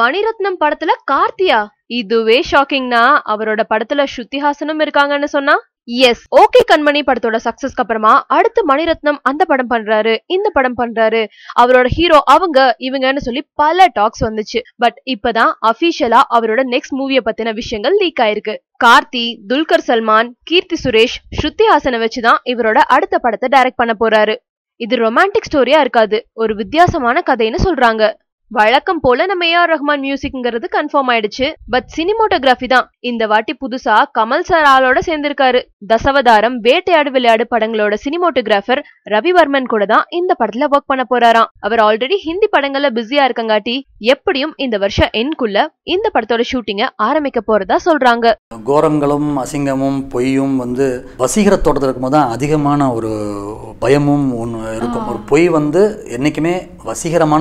மணிரத்னம் படத்துல கார்த்தியா இதுவே ஷாக்கிங்னா அவரோட படத்துல ஸ்ருத்திஹாசனும் இருக்காங்கன்னு சொன்னா எஸ் ஓகே கண்மணி படத்தோட சக்சஸ்க்கு அப்புறமா அடுத்து மணிரத்னம் அந்த படம் பண்றாரு இந்த படம் பண்றாரு அவரோட ஹீரோ அவங்க இவங்கன்னு சொல்லி பல டாக்ஸ் வந்துச்சு பட் இப்பதான் அபிஷியலா அவரோட நெக்ஸ்ட் மூவியை பத்தின விஷயங்கள் லீக் ஆயிருக்கு கார்த்தி துல்கர் சல்மான் கீர்த்தி சுரேஷ் ஸ்ருத்தி ஹாசனை வச்சுதான் இவரோட அடுத்த படத்தை டைரக்ட் பண்ண போறாரு இது ரொமான்டிக் ஸ்டோரியா இருக்காது ஒரு வித்தியாசமான கதைன்னு சொல்றாங்க வழக்கம் போல நம்ம ஏ ஆர் ரஹ்மான் மியூசிக்ங்கிறது கன்ஃபார்ம் ஆயிடுச்சு பட் சினிமோட்டோகிராஃபி தான் இந்த வாட்டி புதுசா கமல் சார் ஆளோட சேர்ந்திருக்காரு தசவதாரம் வேட்டையாடு விளையாடு படங்களோட சினிமோட்டோகிராஃபர் ரவிவர்மன் கூட தான் இந்த படத்துல ஒர்க் பண்ண போறாராம் அவர் ஆல்ரெடி ஹிந்தி படங்கள்ல பிஸியா இருக்கங்காட்டி எப்படியும் இந்த வருஷம் எண்குள்ள இந்த படத்தோட ஷூட்டிங்க ஆரம்பிக்க போறதா சொல்றாங்க கோரங்களும் அசிங்கமும் பொய்யும் வந்து வசீகர தோட்டத்தில் இருக்கும்போது தான் அதிகமான ஒரு பயமும் ஒன்று இருக்கும் ஒரு பொய் வந்து என்றைக்குமே வசீகரமான